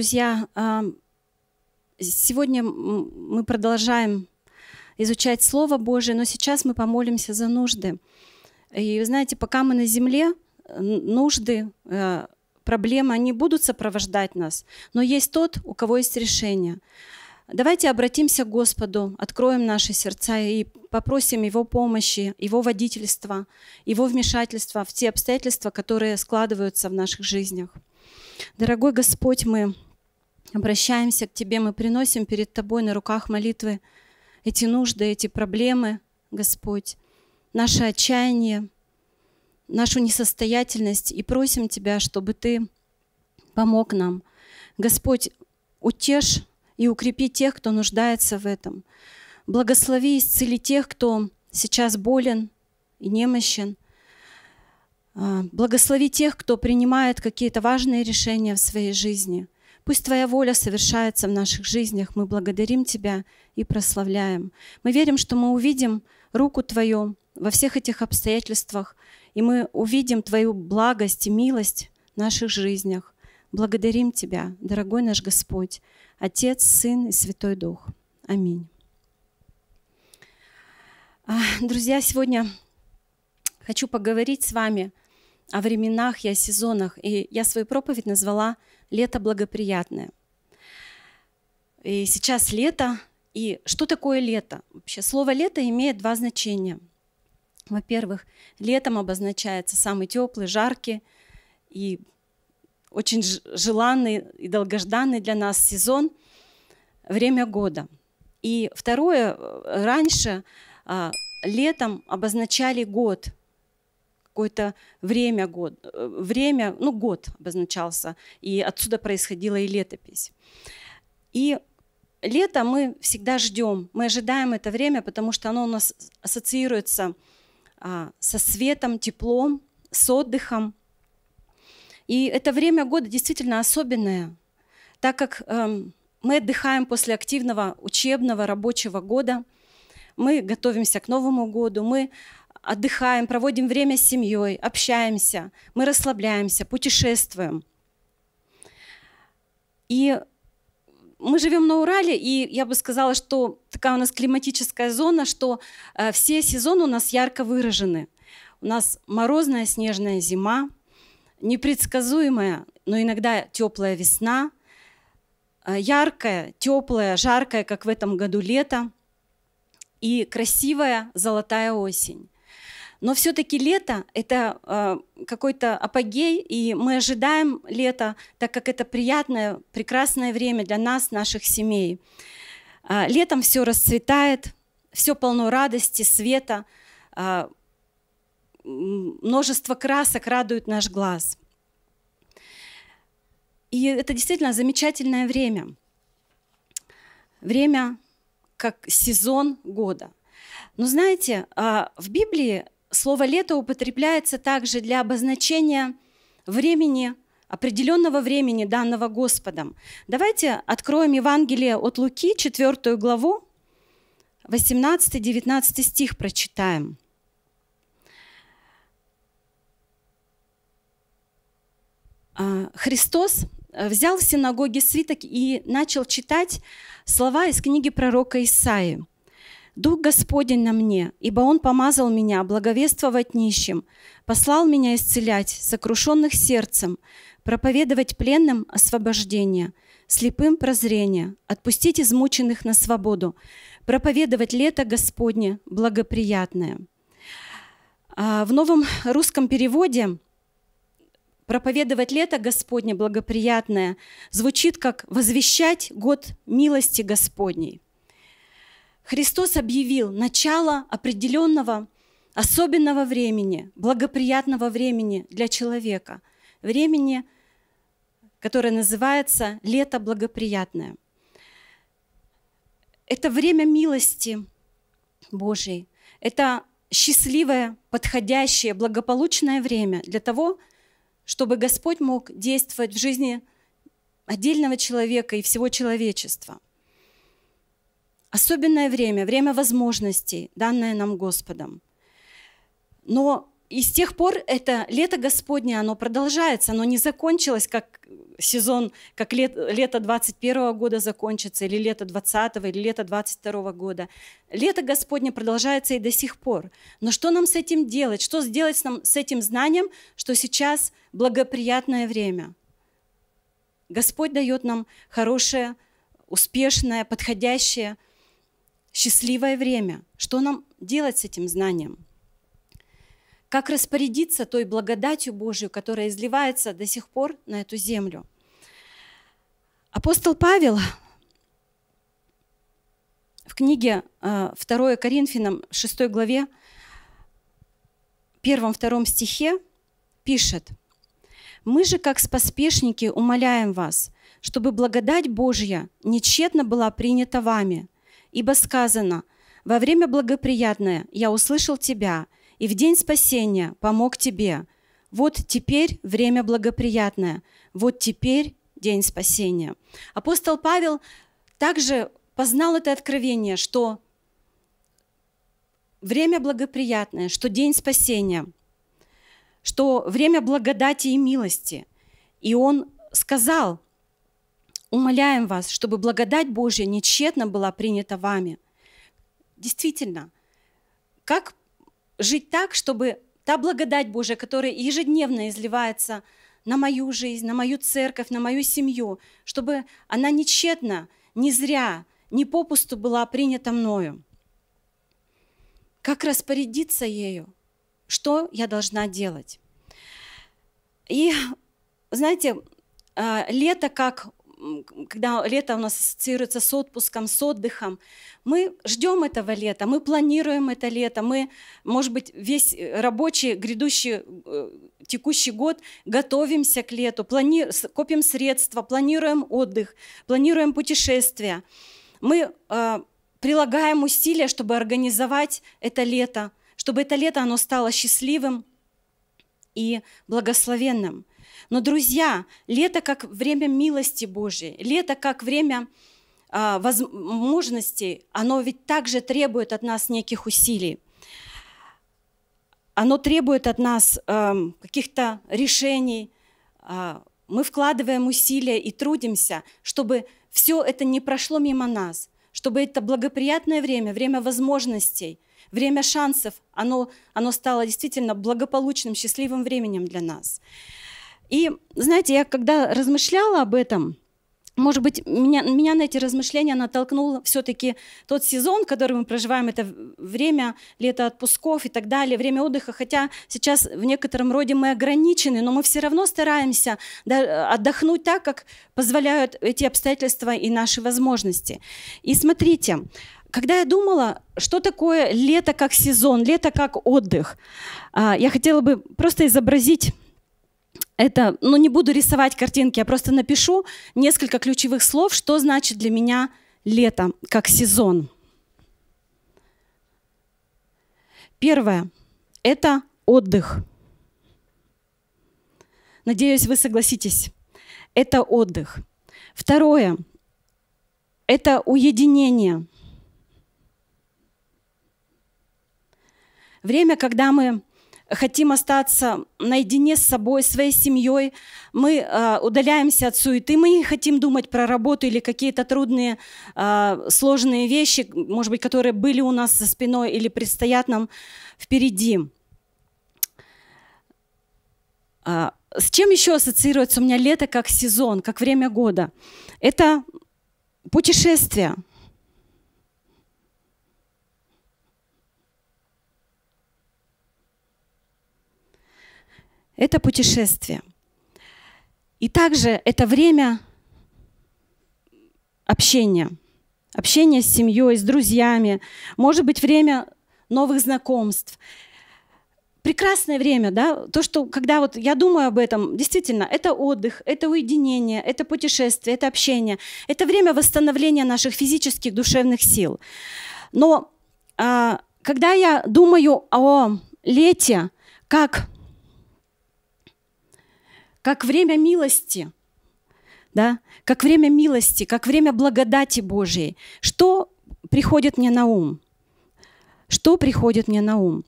друзья, сегодня мы продолжаем изучать Слово Божие, но сейчас мы помолимся за нужды. И вы знаете, пока мы на земле, нужды, э, проблемы, они будут сопровождать нас, но есть тот, у кого есть решение. Давайте обратимся к Господу, откроем наши сердца и попросим Его помощи, Его водительства, Его вмешательства в те обстоятельства, которые складываются в наших жизнях. Дорогой Господь, мы обращаемся к Тебе, мы приносим перед Тобой на руках молитвы эти нужды, эти проблемы, Господь, наше отчаяние, нашу несостоятельность и просим Тебя, чтобы Ты помог нам. Господь, утешь и укрепи тех, кто нуждается в этом. Благослови и исцели тех, кто сейчас болен и немощен. А, благослови тех, кто принимает какие-то важные решения в своей жизни – Пусть Твоя воля совершается в наших жизнях. Мы благодарим Тебя и прославляем. Мы верим, что мы увидим руку Твою во всех этих обстоятельствах, и мы увидим Твою благость и милость в наших жизнях. Благодарим Тебя, дорогой наш Господь, Отец, Сын и Святой Дух. Аминь. А, друзья, сегодня хочу поговорить с вами о временах и о сезонах. И я свою проповедь назвала лето благоприятное. И сейчас лето. И что такое лето? Вообще слово лето имеет два значения. Во-первых, летом обозначается самый теплый, жаркий и очень желанный и долгожданный для нас сезон, время года. И второе, э, раньше а, летом обозначали год – какое-то время, год, э, время, ну, год обозначался, и отсюда происходила и летопись. И лето мы всегда ждем, мы ожидаем это время, потому что оно у нас ассоциируется а, со светом, теплом, с отдыхом. И это время года действительно особенное, так как эм, мы отдыхаем после активного учебного рабочего года, мы готовимся к Новому году, мы отдыхаем, проводим время с семьей, общаемся, мы расслабляемся, путешествуем. И мы живем на Урале, и я бы сказала, что такая у нас климатическая зона, что э, все сезоны у нас ярко выражены. У нас морозная снежная зима, непредсказуемая, но иногда теплая весна, э, яркая, теплая, жаркая, как в этом году лето, и красивая золотая осень. Но все-таки лето — это э, какой-то апогей, и мы ожидаем лето, так как это приятное, прекрасное время для нас, наших семей. Э, летом все расцветает, все полно радости, света, э, множество красок радует наш глаз. И это действительно замечательное время. Время как сезон года. Но знаете, в Библии Слово «лето» употребляется также для обозначения времени, определенного времени, данного Господом. Давайте откроем Евангелие от Луки, 4 главу, 18-19 стих прочитаем. А, Христос взял в синагоге свиток и начал читать слова из книги пророка Исаии. Дух Господень на мне, ибо Он помазал меня благовествовать нищим, послал меня исцелять сокрушенных сердцем, проповедовать пленным освобождение, слепым прозрение, отпустить измученных на свободу, проповедовать лето Господне благоприятное». А, в новом русском переводе проповедовать лето Господне благоприятное звучит как «возвещать год милости Господней». Христос объявил начало определенного особенного времени, благоприятного времени для человека, времени, которое называется «лето благоприятное». Это время милости Божьей. Это счастливое, подходящее, благополучное время для того, чтобы Господь мог действовать в жизни отдельного человека и всего человечества – особенное время, время возможностей, данное нам Господом. Но и с тех пор это лето Господне, оно продолжается, оно не закончилось, как сезон, как лет, лето 21 года закончится, или лето 20 или лето 22 года. Лето Господне продолжается и до сих пор. Но что нам с этим делать? Что сделать нам, с этим знанием, что сейчас благоприятное время? Господь дает нам хорошее, успешное, подходящее – счастливое время. Что нам делать с этим знанием? Как распорядиться той благодатью Божью, которая изливается до сих пор на эту землю? Апостол Павел в книге 2 э, Коринфянам 6 главе, 1-2 стихе пишет, «Мы же, как споспешники, умоляем вас, чтобы благодать Божья нечетно была принята вами – Ибо сказано, во время благоприятное я услышал тебя, и в день спасения помог тебе. Вот теперь время благоприятное, вот теперь день спасения. Апостол Павел также познал это откровение, что время благоприятное, что день спасения, что время благодати и милости. И он сказал, умоляем вас, чтобы благодать Божья нечетно была принята вами. Действительно, как жить так, чтобы та благодать Божья, которая ежедневно изливается на мою жизнь, на мою церковь, на мою семью, чтобы она нечетно, не зря, не попусту была принята мною. Как распорядиться ею? Что я должна делать? И, знаете, а, лето как когда лето у нас ассоциируется с отпуском, с отдыхом, мы ждем этого лета, мы планируем это лето, мы, может быть, весь э, рабочий грядущий э, текущий год готовимся к лету, плани... копим средства, планируем отдых, планируем путешествия. Мы э, прилагаем усилия, чтобы организовать это лето, чтобы это лето оно стало счастливым и благословенным. Но, друзья, лето как время милости Божьей, лето как время а, возможностей, оно ведь также требует от нас неких усилий. Оно требует от нас э, каких-то решений. Э, мы вкладываем усилия и трудимся, чтобы все это не прошло мимо нас, чтобы это благоприятное время, время возможностей, время шансов, оно, оно стало действительно благополучным, счастливым временем для нас. И, знаете, я когда размышляла об этом, может быть, меня, меня на эти размышления натолкнул все-таки тот сезон, который мы проживаем, это время лето отпусков и так далее, время отдыха, хотя сейчас в некотором роде мы ограничены, но мы все равно стараемся отдохнуть так, как позволяют эти обстоятельства и наши возможности. И смотрите, когда я думала, что такое лето как сезон, лето как отдых, а, я хотела бы просто изобразить это, ну не буду рисовать картинки, я просто напишу несколько ключевых слов, что значит для меня лето как сезон. Первое – это отдых. Надеюсь, вы согласитесь. Это отдых. Второе – это уединение. Время, когда мы хотим остаться наедине с собой, своей семьей, мы э, удаляемся от суеты, мы не хотим думать про работу или какие-то трудные, э, сложные вещи, может быть, которые были у нас за спиной или предстоят нам впереди. Э, с чем еще ассоциируется у меня лето как сезон, как время года? Это путешествия – это путешествие. И также это время общения. общения с семьей, с друзьями. Может быть, время новых знакомств. Прекрасное время, да, то, что, когда вот я думаю об этом, действительно, это отдых, это уединение, это путешествие, это общение, это время восстановления наших физических, душевных сил. Но а, когда я думаю о лете как как время милости, да, как время милости, как время благодати Божией. Что приходит мне на ум? Что приходит мне на ум?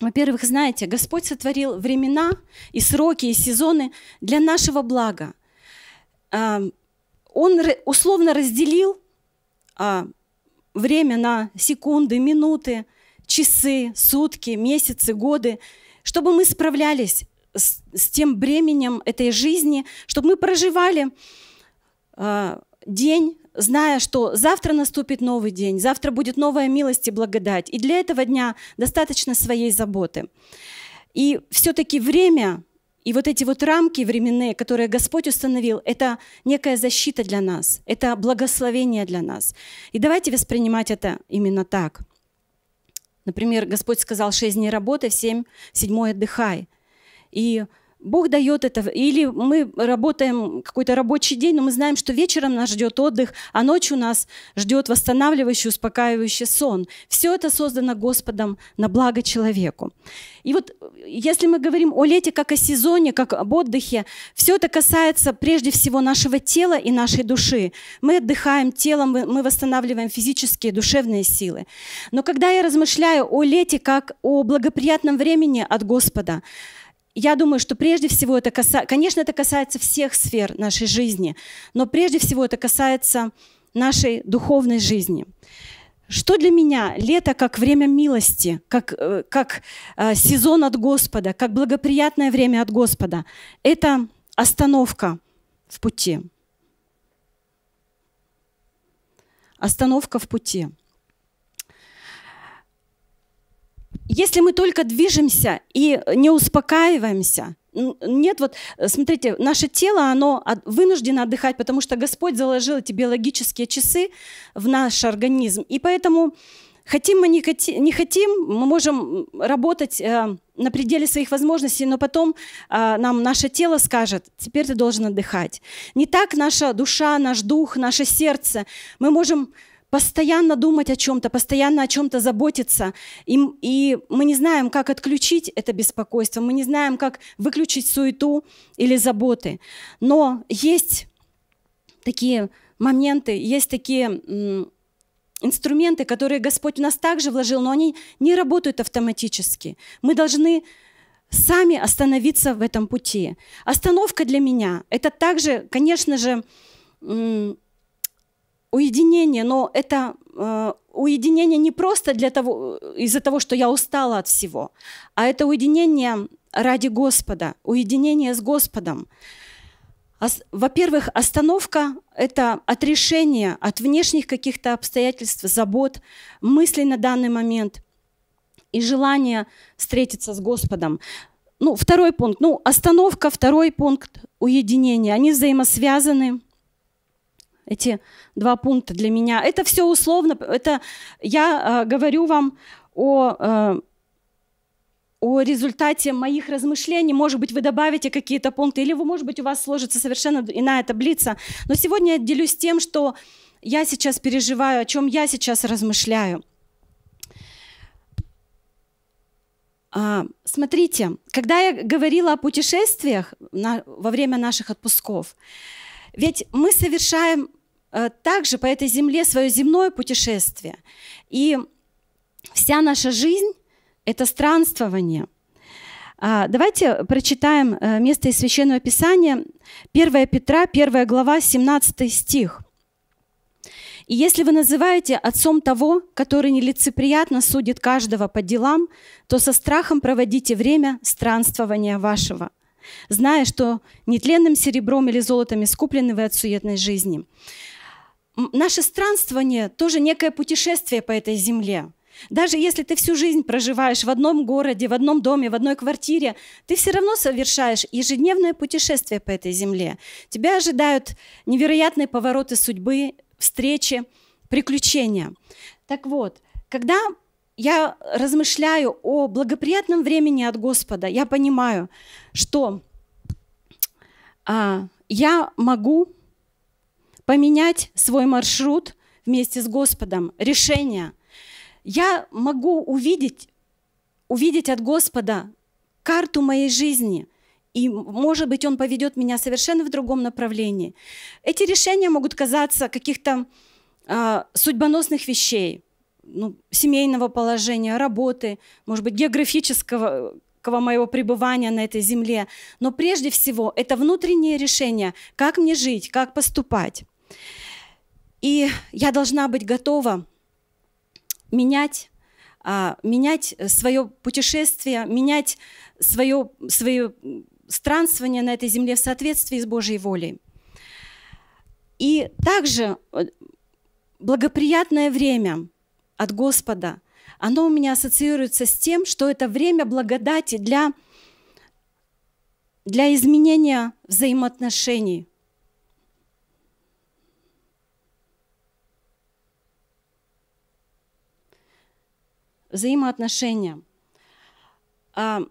Во-первых, знаете, Господь сотворил времена и сроки, и сезоны для нашего блага. А, он условно разделил а, время на секунды, минуты, часы, сутки, месяцы, годы, чтобы мы справлялись с, с тем бременем этой жизни, чтобы мы проживали э, день, зная, что завтра наступит новый день, завтра будет новая милость и благодать. И для этого дня достаточно своей заботы. И все-таки время и вот эти вот рамки временные, которые Господь установил, это некая защита для нас, это благословение для нас. И давайте воспринимать это именно так. Например, Господь сказал, шесть дней работы, семь, седьмой отдыхай. И Бог дает это, или мы работаем какой-то рабочий день, но мы знаем, что вечером нас ждет отдых, а ночью нас ждет восстанавливающий, успокаивающий сон. Все это создано Господом на благо человеку. И вот если мы говорим о лете как о сезоне, как об отдыхе, все это касается прежде всего нашего тела и нашей души. Мы отдыхаем телом, мы восстанавливаем физические, душевные силы. Но когда я размышляю о лете как о благоприятном времени от Господа, я думаю, что прежде всего это касается, конечно, это касается всех сфер нашей жизни, но прежде всего это касается нашей духовной жизни. Что для меня лето как время милости, как, э, как э, сезон от Господа, как благоприятное время от Господа? Это остановка в пути. Остановка в пути – Если мы только движемся и не успокаиваемся, нет, вот смотрите, наше тело, оно вынуждено отдыхать, потому что Господь заложил эти биологические часы в наш организм. И поэтому хотим мы не, хотим, не хотим, мы можем работать э, на пределе своих возможностей, но потом э, нам наше тело скажет, теперь ты должен отдыхать. Не так наша душа, наш дух, наше сердце. Мы можем постоянно думать о чем-то, постоянно о чем-то заботиться. И, и мы не знаем, как отключить это беспокойство, мы не знаем, как выключить суету или заботы. Но есть такие моменты, есть такие инструменты, которые Господь в нас также вложил, но они не работают автоматически. Мы должны сами остановиться в этом пути. Остановка для меня – это также, конечно же, уединение, но это э, уединение не просто для того, из-за того, что я устала от всего, а это уединение ради Господа, уединение с Господом. Во-первых, остановка – это отрешение от внешних каких-то обстоятельств, забот, мыслей на данный момент и желание встретиться с Господом. Ну, второй пункт. Ну, остановка, второй пункт – уединение. Они взаимосвязаны – эти два пункта для меня. Это все условно. Это я э, говорю вам о, э, о результате моих размышлений. Может быть, вы добавите какие-то пункты, или, вы, может быть, у вас сложится совершенно иная таблица. Но сегодня я делюсь тем, что я сейчас переживаю, о чем я сейчас размышляю. А, смотрите, когда я говорила о путешествиях на, во время наших отпусков, ведь мы совершаем Э, также по этой земле свое земное путешествие. И вся наша жизнь – это странствование. А, давайте прочитаем э, место из Священного Писания, 1 Петра, 1 глава, 17 стих. «И если вы называете отцом того, который нелицеприятно судит каждого по делам, то со страхом проводите время странствования вашего» зная, что нетленным серебром или золотом искуплены вы от суетной жизни наше странствование тоже некое путешествие по этой земле. Даже если ты всю жизнь проживаешь в одном городе, в одном доме, в одной квартире, ты все равно совершаешь ежедневное путешествие по этой земле. Тебя ожидают невероятные повороты судьбы, встречи, приключения. Так вот, когда я размышляю о благоприятном времени от Господа, я понимаю, что а, я могу поменять свой маршрут вместе с Господом, решение. Я могу увидеть, увидеть от Господа карту моей жизни – и, может быть, он поведет меня совершенно в другом направлении. Эти решения могут казаться каких-то э, судьбоносных вещей, ну, семейного положения, работы, может быть, географического моего пребывания на этой земле. Но прежде всего это внутреннее решение, как мне жить, как поступать. И я должна быть готова менять, а, менять свое путешествие, менять свое, свое странствование на этой земле в соответствии с Божьей волей. И также э, благоприятное время от Господа, оно у меня ассоциируется с тем, что это время благодати для, для изменения взаимоотношений взаимоотношения. А,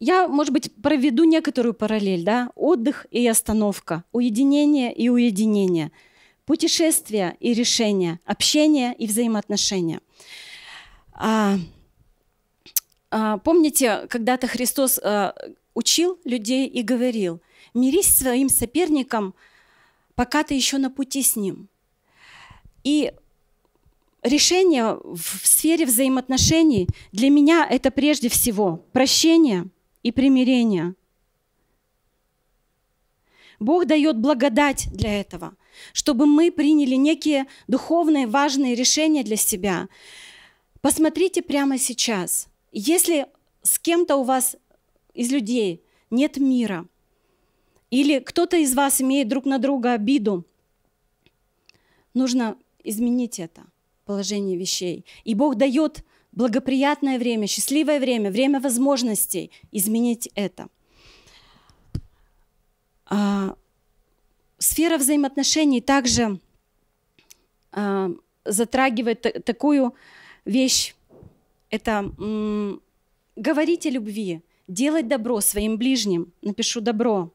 я, может быть, проведу некоторую параллель, да? Отдых и остановка, уединение и уединение, путешествия и решения, общение и взаимоотношения. А, а, помните, когда-то Христос учил людей и говорил, мирись с своим соперником, пока ты еще на пути с ним. И решение в сфере взаимоотношений для меня это прежде всего прощение и примирение. Бог дает благодать для этого, чтобы мы приняли некие духовные важные решения для себя. Посмотрите прямо сейчас. Если с кем-то у вас из людей нет мира, или кто-то из вас имеет друг на друга обиду, нужно изменить это – положение вещей. И Бог дает благоприятное время, счастливое время, время возможностей изменить это. А, сфера взаимоотношений также а, затрагивает такую вещь. Это говорить о любви, делать добро своим ближним. Напишу добро.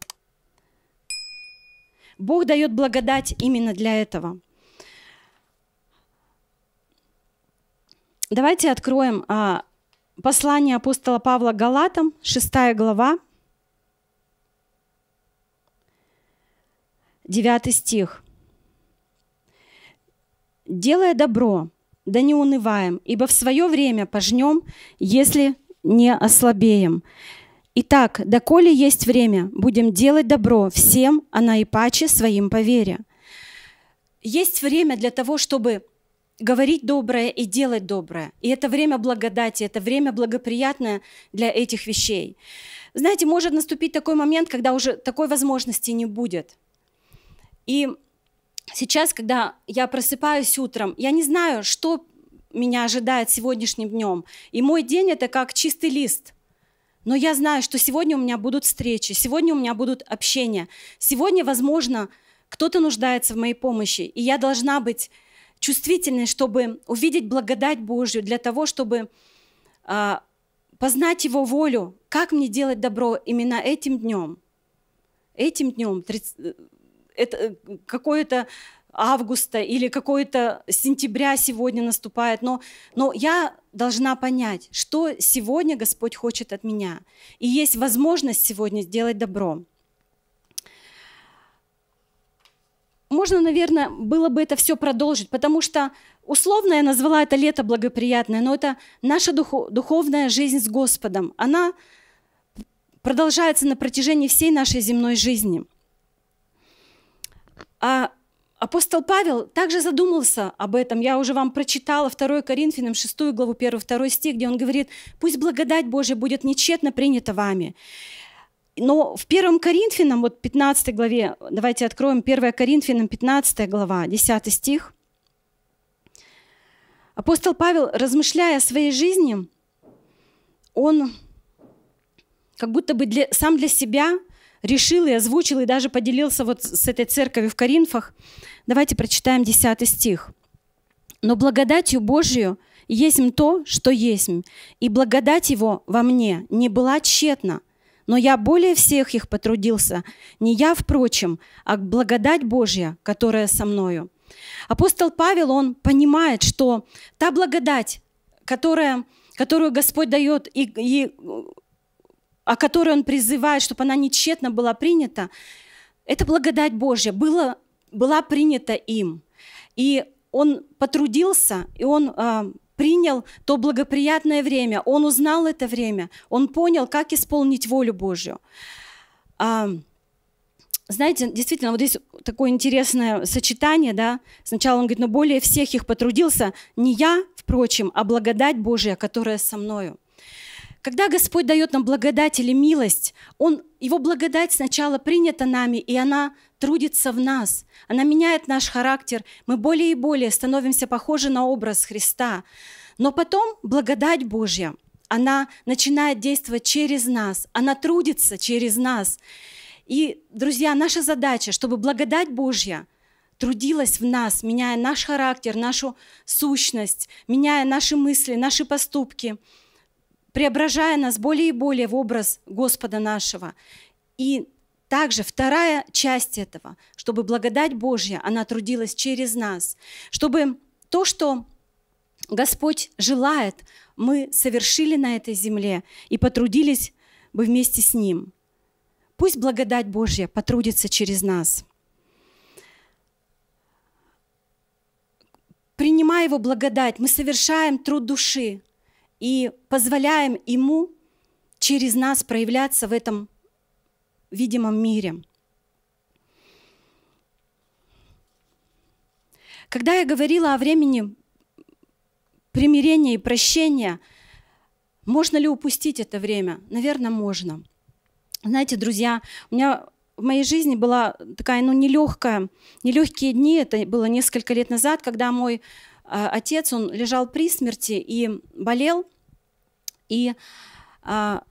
Бог дает благодать именно для этого – Давайте откроем а, послание апостола Павла Галатам, 6 глава, 9 стих. «Делая добро, да не унываем, ибо в свое время пожнем, если не ослабеем. Итак, доколе есть время, будем делать добро всем, а наипаче своим по вере». Есть время для того, чтобы говорить доброе и делать доброе. И это время благодати, это время благоприятное для этих вещей. Знаете, может наступить такой момент, когда уже такой возможности не будет. И сейчас, когда я просыпаюсь утром, я не знаю, что меня ожидает сегодняшним днем. И мой день это как чистый лист. Но я знаю, что сегодня у меня будут встречи, сегодня у меня будут общения, сегодня, возможно, кто-то нуждается в моей помощи, и я должна быть чувствительны, чтобы увидеть благодать Божью, для того, чтобы э, познать Его волю, как мне делать добро именно этим днем. Этим днем, 30, э, это э, какое-то августа или какое-то сентября сегодня наступает, но, но я должна понять, что сегодня Господь хочет от меня. И есть возможность сегодня сделать добро. можно, наверное, было бы это все продолжить, потому что условно я назвала это лето благоприятное, но это наша духовная жизнь с Господом. Она продолжается на протяжении всей нашей земной жизни. А апостол Павел также задумался об этом. Я уже вам прочитала 2 Коринфянам 6 главу 1-2 стих, где он говорит, «Пусть благодать Божья будет нечетно принята вами». Но в 1 Коринфянам, вот 15 главе, давайте откроем 1 Коринфянам, 15 глава, 10 стих. Апостол Павел, размышляя о своей жизни, он как будто бы для, сам для себя решил и озвучил, и даже поделился вот с этой церковью в Коринфах. Давайте прочитаем 10 стих. «Но благодатью Божию есть то, что есть, и благодать Его во мне не была тщетна, но я более всех их потрудился, не я, впрочем, а благодать Божья, которая со мною». Апостол Павел, он понимает, что та благодать, которая, которую Господь дает и, и о которой он призывает, чтобы она не тщетно была принята, эта благодать Божья была, была принята им. И он потрудился, и он а, принял то благоприятное время, он узнал это время, он понял, как исполнить волю Божью. А, знаете, действительно, вот здесь такое интересное сочетание, да, сначала он говорит, но более всех их потрудился не я, впрочем, а благодать Божья, которая со мною. Когда Господь дает нам благодать или милость, Он, Его благодать сначала принята нами, и она трудится в нас. Она меняет наш характер. Мы более и более становимся похожи на образ Христа. Но потом благодать Божья, она начинает действовать через нас. Она трудится через нас. И, друзья, наша задача, чтобы благодать Божья трудилась в нас, меняя наш характер, нашу сущность, меняя наши мысли, наши поступки – преображая нас более и более в образ Господа нашего. И также вторая часть этого, чтобы благодать Божья, она трудилась через нас, чтобы то, что Господь желает, мы совершили на этой земле и потрудились бы вместе с Ним. Пусть благодать Божья потрудится через нас. Принимая Его благодать, мы совершаем труд души, и позволяем Ему через нас проявляться в этом видимом мире. Когда я говорила о времени примирения и прощения, можно ли упустить это время? Наверное, можно. Знаете, друзья, у меня в моей жизни была такая, ну, нелегкая, нелегкие дни. Это было несколько лет назад, когда мой э, отец, он лежал при смерти и болел. И а,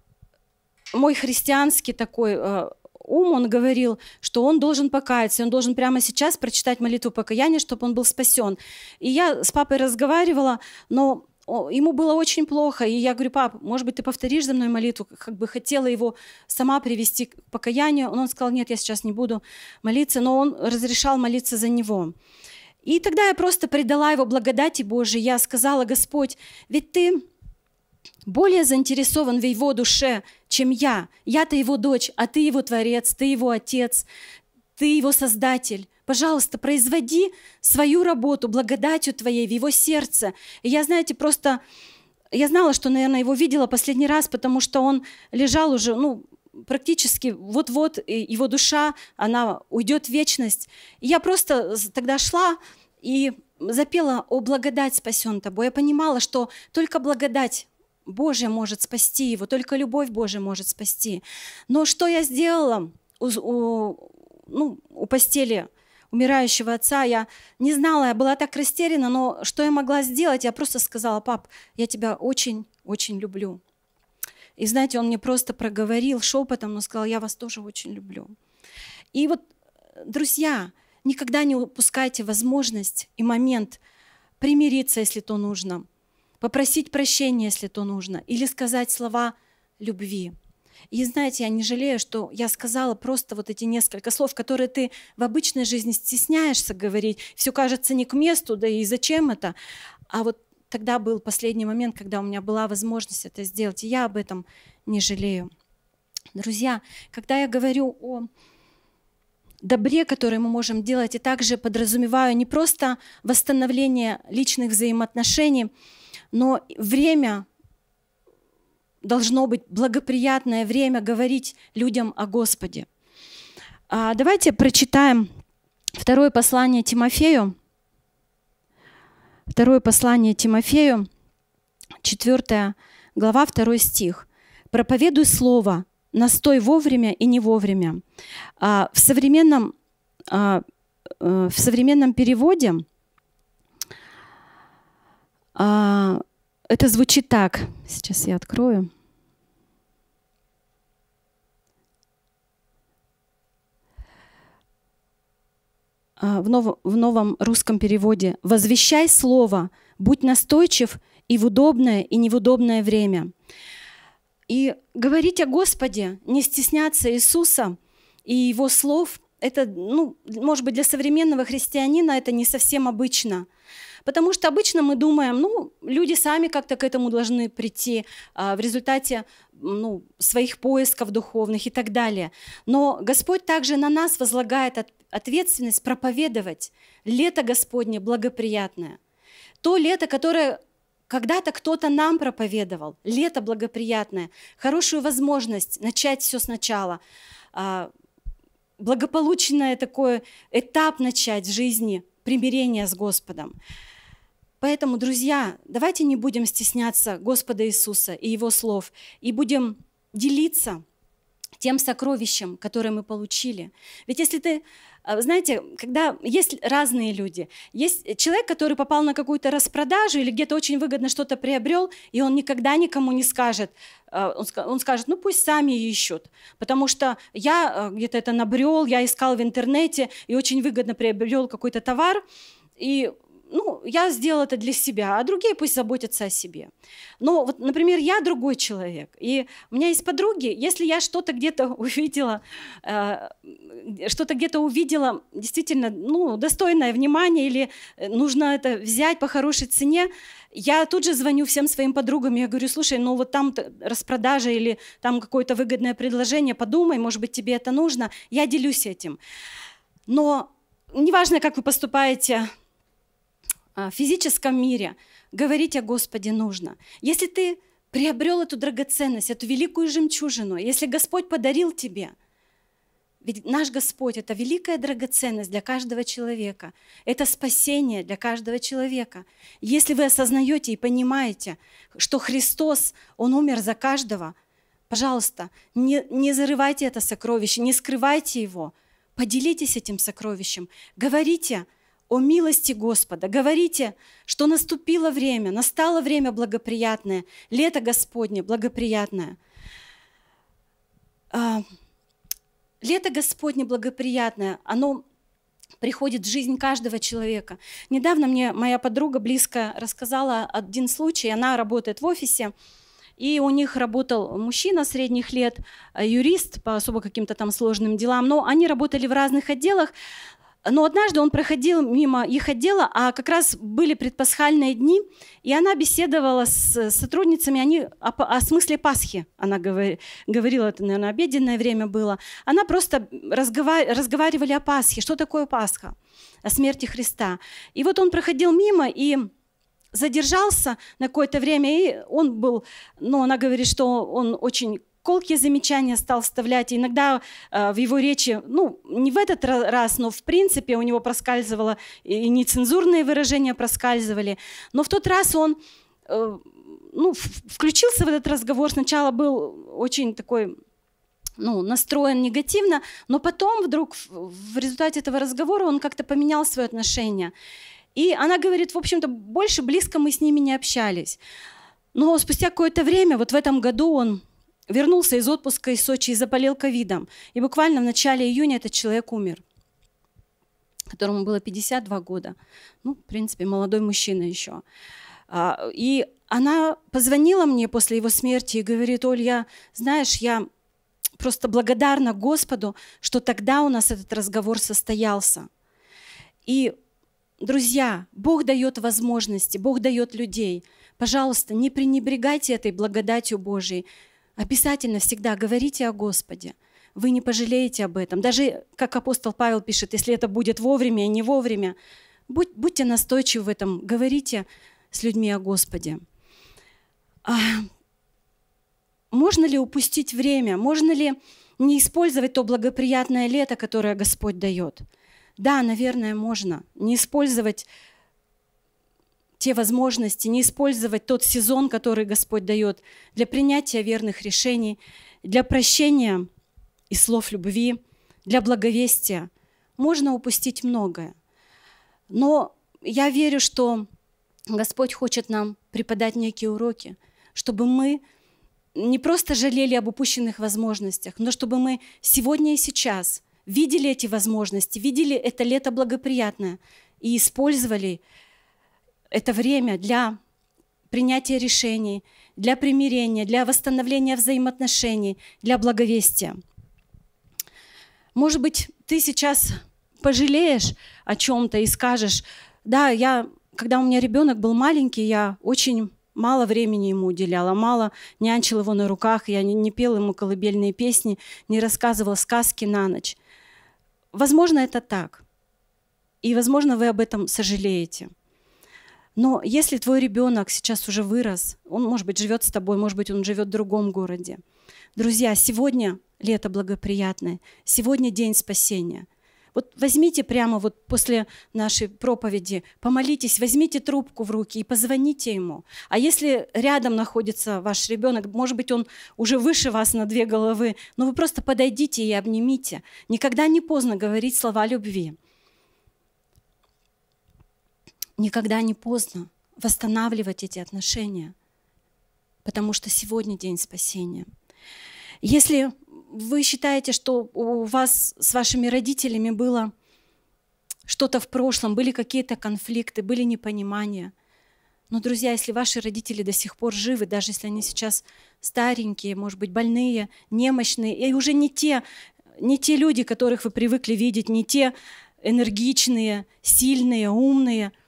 мой христианский такой а, ум, он говорил, что он должен покаяться, он должен прямо сейчас прочитать молитву покаяния, чтобы он был спасен. И я с папой разговаривала, но ему было очень плохо, и я говорю, пап, может быть, ты повторишь за мной молитву, как бы хотела его сама привести к покаянию, он сказал, нет, я сейчас не буду молиться, но он разрешал молиться за него. И тогда я просто предала его благодати Божией, я сказала, Господь, ведь ты более заинтересован в его душе, чем я. Я-то его дочь, а ты его творец, ты его отец, ты его создатель. Пожалуйста, производи свою работу благодатью твоей в его сердце. И я, знаете, просто... Я знала, что, наверное, его видела последний раз, потому что он лежал уже, ну, практически вот-вот его душа, она уйдет в вечность. И я просто тогда шла и запела «О благодать спасен тобой». Я понимала, что только благодать Божья может спасти его, только любовь Божья может спасти. Но что я сделала у, у, ну, у постели умирающего отца? Я не знала, я была так растеряна, но что я могла сделать? Я просто сказала, пап, я тебя очень-очень люблю. И знаете, он мне просто проговорил шепотом, но сказал, я вас тоже очень люблю. И вот, друзья, никогда не упускайте возможность и момент примириться, если то нужно – попросить прощения, если то нужно, или сказать слова любви. И знаете, я не жалею, что я сказала просто вот эти несколько слов, которые ты в обычной жизни стесняешься говорить. Все кажется не к месту, да и зачем это. А вот тогда был последний момент, когда у меня была возможность это сделать. И я об этом не жалею. Друзья, когда я говорю о добре, которое мы можем делать, и также подразумеваю не просто восстановление личных взаимоотношений, но время должно быть благоприятное время говорить людям о Господе. А давайте прочитаем второе послание Тимофею. Второе послание Тимофею, 4 глава, 2 стих. «Проповедуй слово, настой вовремя и не вовремя». А в современном, а, э, в современном переводе – а, это звучит так. Сейчас я открою. А, в, нов, в новом русском переводе. «Возвещай слово, будь настойчив и в удобное, и невудобное время». И говорить о Господе, не стесняться Иисуса и Его слов, это, ну, может быть, для современного христианина это не совсем обычно – Потому что обычно мы думаем, ну, люди сами как-то к этому должны прийти а, в результате ну, своих поисков духовных и так далее. Но Господь также на нас возлагает от, ответственность проповедовать лето Господне благоприятное. То лето, которое когда-то кто-то нам проповедовал, лето благоприятное, хорошую возможность начать все сначала, а, благополучное такой этап начать в жизни примирения с Господом. Поэтому, друзья, давайте не будем стесняться Господа Иисуса и Его слов и будем делиться тем сокровищем, которое мы получили. Ведь если ты, э, знаете, когда есть разные люди, есть человек, который попал на какую-то распродажу или где-то очень выгодно что-то приобрел, и он никогда никому не скажет, э, он скажет, ну пусть сами ищут, потому что я э, где-то это набрел, я искал в интернете и очень выгодно приобрел какой-то товар, и ну, я сделал это для себя, а другие пусть заботятся о себе. Но вот, например, я другой человек, и у меня есть подруги, если я что-то где-то увидела, э, что-то где-то увидела действительно, ну, достойное внимание или э, нужно это взять по хорошей цене, я тут же звоню всем своим подругам, я говорю, слушай, ну вот там распродажа или там какое-то выгодное предложение, подумай, может быть, тебе это нужно, я делюсь этим. Но неважно, как вы поступаете Э, физическом мире, говорить о Господе нужно. Если ты приобрел эту драгоценность, эту великую жемчужину, если Господь подарил тебе, ведь наш Господь — это великая драгоценность для каждого человека, это спасение для каждого человека. Если вы осознаете и понимаете, что Христос, Он умер за каждого, пожалуйста, не, не зарывайте это сокровище, не скрывайте его, поделитесь этим сокровищем, говорите — о милости Господа, говорите, что наступило время, настало время благоприятное, лето Господне благоприятное. А, лето Господне благоприятное, оно приходит в жизнь каждого человека. Недавно мне моя подруга близко рассказала один случай, она работает в офисе, и у них работал мужчина средних лет, э, юрист по особо каким-то там сложным делам, но они работали в разных отделах, но однажды он проходил мимо их отдела, а как раз были предпасхальные дни, и она беседовала с э, сотрудницами, они о, о смысле Пасхи, она говорила, это, наверное, обеденное время было. Она просто разговар, разговаривали о Пасхе, что такое Пасха, о смерти Христа. И вот он проходил мимо, и задержался на какое-то время, и он был, ну, она говорит, что он очень колкие замечания стал вставлять. И иногда э, в его речи, ну, не в этот раз, но в принципе у него проскальзывало, и нецензурные выражения проскальзывали. Но в тот раз он э, ну, включился в этот разговор. Сначала был очень такой ну, настроен негативно, но потом вдруг в результате этого разговора он как-то поменял свое отношение. И она говорит, в общем-то, больше близко мы с ними не общались. Но спустя какое-то время, вот в этом году он Вернулся из отпуска из Сочи и заболел ковидом. И буквально в начале июня этот человек умер, которому было 52 года. Ну, в принципе, молодой мужчина еще. А, и она позвонила мне после его смерти и говорит, Оль, я, знаешь, я просто благодарна Господу, что тогда у нас этот разговор состоялся. И, друзья, Бог дает возможности, Бог дает людей. Пожалуйста, не пренебрегайте этой благодатью Божией. Обязательно всегда говорите о Господе. Вы не пожалеете об этом. Даже, как апостол Павел пишет, если это будет вовремя и а не вовремя, будь, будьте настойчивы в этом, говорите с людьми о Господе. А, можно ли упустить время? Можно ли не использовать то благоприятное лето, которое Господь дает? Да, наверное, можно. Не использовать те возможности, не использовать тот сезон, который Господь дает для принятия верных решений, для прощения и слов любви, для благовестия. Можно упустить многое. Но я верю, что Господь хочет нам преподать некие уроки, чтобы мы не просто жалели об упущенных возможностях, но чтобы мы сегодня и сейчас видели эти возможности, видели это лето благоприятное и использовали это время для принятия решений, для примирения, для восстановления взаимоотношений, для благовестия. Может быть, ты сейчас пожалеешь о чем-то и скажешь, да, я, когда у меня ребенок был маленький, я очень мало времени ему уделяла, мало нянчила его на руках, я не, не пела ему колыбельные песни, не рассказывала сказки на ночь. Возможно, это так. И, возможно, вы об этом сожалеете – но если твой ребенок сейчас уже вырос, он, может быть, живет с тобой, может быть, он живет в другом городе. Друзья, сегодня лето благоприятное, сегодня день спасения. Вот возьмите прямо вот после нашей проповеди, помолитесь, возьмите трубку в руки и позвоните ему. А если рядом находится ваш ребенок, может быть, он уже выше вас на две головы, но вы просто подойдите и обнимите. Никогда не поздно говорить слова любви. Никогда не поздно восстанавливать эти отношения, потому что сегодня день спасения. Если вы считаете, что у вас с вашими родителями было что-то в прошлом, были какие-то конфликты, были непонимания. Но, друзья, если ваши родители до сих пор живы, даже если они сейчас старенькие, может быть, больные, немощные, и уже не те, не те люди, которых вы привыкли видеть, не те энергичные, сильные, умные –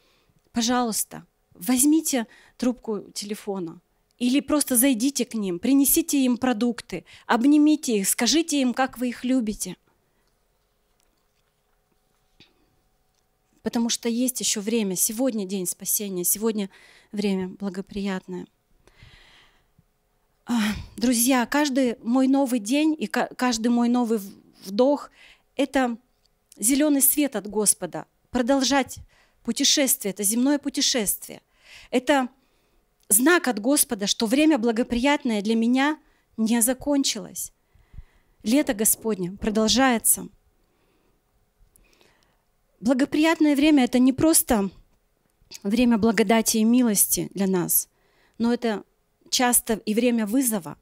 пожалуйста, возьмите трубку телефона или просто зайдите к ним, принесите им продукты, обнимите их, скажите им, как вы их любите. Потому что есть еще время. Сегодня день спасения, сегодня время благоприятное. А, друзья, каждый мой новый день и каждый мой новый вдох – это зеленый свет от Господа. Продолжать путешествие, это земное путешествие. Это знак от Господа, что время благоприятное для меня не закончилось. Лето Господне продолжается. Благоприятное время — это не просто время благодати и милости для нас, но это часто и время вызова,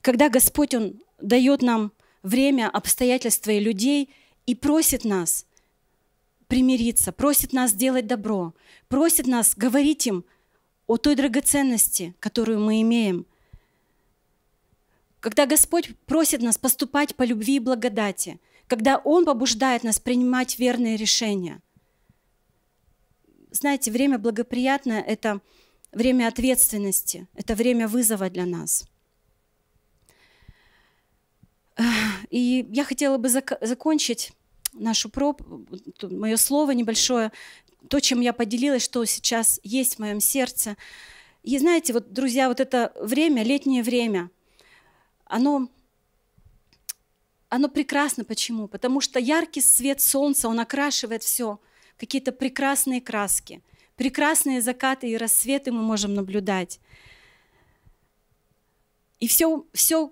когда Господь, Он дает нам время, обстоятельства и людей и просит нас примириться, просит нас делать добро, просит нас говорить им о той драгоценности, которую мы имеем. Когда Господь просит нас поступать по любви и благодати, когда Он побуждает нас принимать верные решения. Знаете, время благоприятное — это время ответственности, это время вызова для нас. И я хотела бы зак закончить нашу проб, мое слово небольшое, то, чем я поделилась, что сейчас есть в моем сердце. И знаете, вот, друзья, вот это время, летнее время, оно, оно прекрасно. Почему? Потому что яркий свет солнца, он окрашивает все, какие-то прекрасные краски, прекрасные закаты и рассветы мы можем наблюдать. И все, все,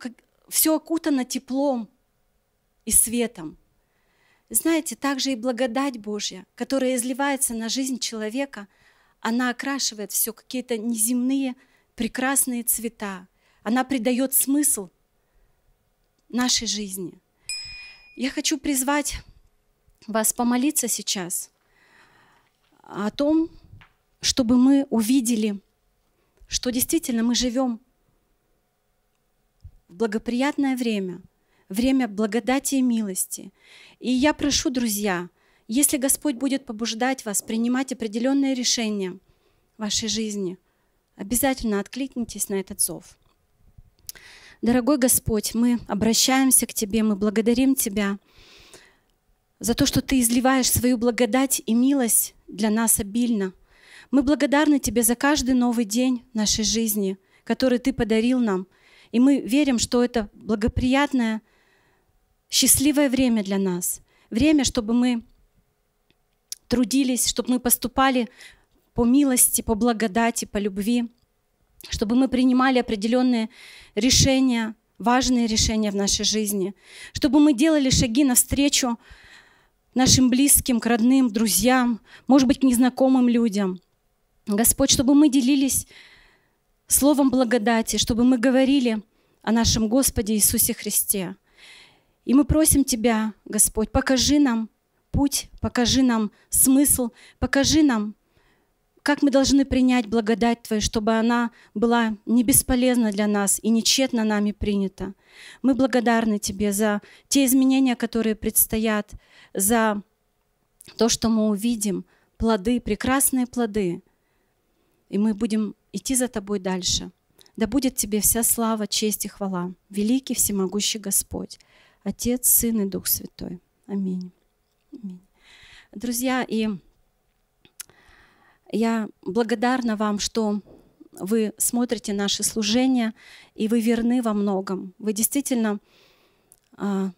все окутано теплом и светом. Знаете, также и благодать Божья, которая изливается на жизнь человека, она окрашивает все какие-то неземные прекрасные цвета. Она придает смысл нашей жизни. Я хочу призвать вас помолиться сейчас о том, чтобы мы увидели, что действительно мы живем в благоприятное время – время благодати и милости. И я прошу, друзья, если Господь будет побуждать вас принимать определенные решения в вашей жизни, обязательно откликнитесь на этот зов. Дорогой Господь, мы обращаемся к Тебе, мы благодарим Тебя за то, что Ты изливаешь свою благодать и милость для нас обильно. Мы благодарны Тебе за каждый новый день нашей жизни, который Ты подарил нам. И мы верим, что это благоприятное счастливое время для нас. Время, чтобы мы трудились, чтобы мы поступали по милости, по благодати, по любви, чтобы мы принимали определенные решения, важные решения в нашей жизни, чтобы мы делали шаги навстречу нашим близким, к родным, друзьям, может быть, к незнакомым людям. Господь, чтобы мы делились словом благодати, чтобы мы говорили о нашем Господе Иисусе Христе, и мы просим Тебя, Господь, покажи нам путь, покажи нам смысл, покажи нам, как мы должны принять благодать Твою, чтобы она была не бесполезна для нас и не тщетно нами принята. Мы благодарны Тебе за те изменения, которые предстоят, за то, что мы увидим, плоды, прекрасные плоды. И мы будем идти за Тобой дальше. Да будет Тебе вся слава, честь и хвала, великий всемогущий Господь. Отец, Сын и Дух Святой. Аминь. Аминь. Друзья, и я благодарна вам, что вы смотрите наши служения, и вы верны во многом. Вы действительно а,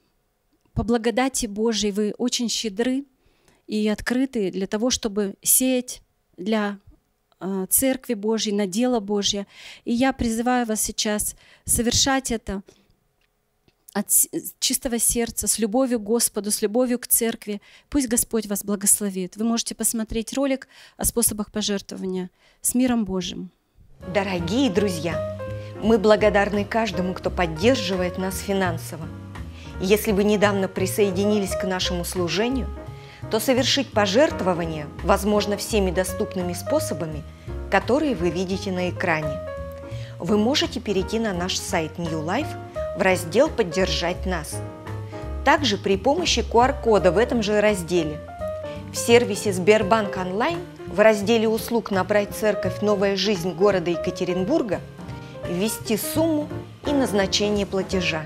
по благодати Божией вы очень щедры и открыты для того, чтобы сеять для а, Церкви Божьей, на дело Божье. И я призываю вас сейчас совершать это – от э, чистого сердца, с любовью к Господу, с любовью к церкви. Пусть Господь вас благословит. Вы можете посмотреть ролик о способах пожертвования. С миром Божьим. Дорогие друзья, мы благодарны каждому, кто поддерживает нас финансово. Если вы недавно присоединились к нашему служению, то совершить пожертвование возможно всеми доступными способами, которые вы видите на экране. Вы можете перейти на наш сайт New Life – в раздел «Поддержать нас». Также при помощи QR-кода в этом же разделе. В сервисе Сбербанк онлайн в разделе «Услуг набрать церковь. Новая жизнь города Екатеринбурга» ввести сумму и назначение платежа,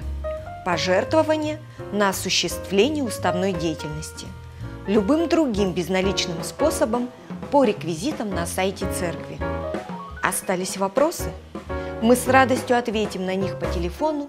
пожертвование на осуществление уставной деятельности, любым другим безналичным способом по реквизитам на сайте церкви. Остались вопросы? Мы с радостью ответим на них по телефону